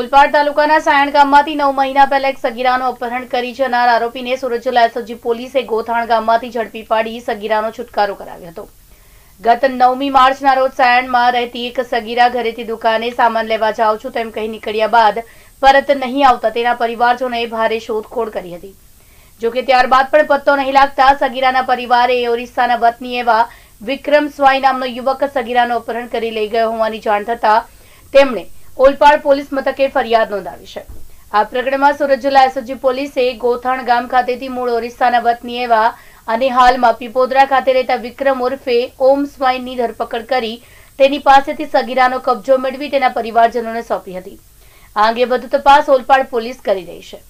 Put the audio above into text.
ઉલપાડ તાલુકાના સાયણ ગામમાંથી નવ મહિના પહેલા એક સગીરાનું અપહરણ કરી જનાર આરોપીને સુરત જિલ્લા પોલીસે ગોથાણ ગામમાંથી ઝડપી પાડી સગીરાનો છુટકારો કરાવ્યો હતો ગત નવમી માર્ચના રોજ સાયણમાં રહેતી એક સગીરા ઘરેથી દુકાને સામાન લેવા જાઉં છું તેમ કહી નીકળ્યા બાદ પરત નહીં આવતા તેના પરિવારજનોએ ભારે શોધખોળ કરી હતી જોકે ત્યારબાદ પણ પત્તો નહીં લાગતા સગીરાના પરિવારે ઓરિસ્સાના વતની એવા વિક્રમ સ્વાઈ નામનો યુવક સગીરાનું અપહરણ કરી લઈ ગયો હોવાની જાણ થતાં તેમણે ઓલપાડ પોલીસ મથકે ફરિયાદ નોંધાવી છે આ પ્રકરણમાં સુરત જિલ્લા એસઓજી પોલીસે ગોથાણ ગામ ખાતેથી મૂળ ઓરિસ્સાના વતની એવા અને હાલમાં પીપોદરા ખાતે રહેતા વિક્રમ ઉર્ફે ઓમ સ્વાઈનની ધરપકડ કરી તેની પાસેથી સગીરાનો કબજો મેળવી તેના પરિવારજનોને સોંપી હતી આ અંગે વધુ તપાસ ઓલપાડ પોલીસ કરી રહી છે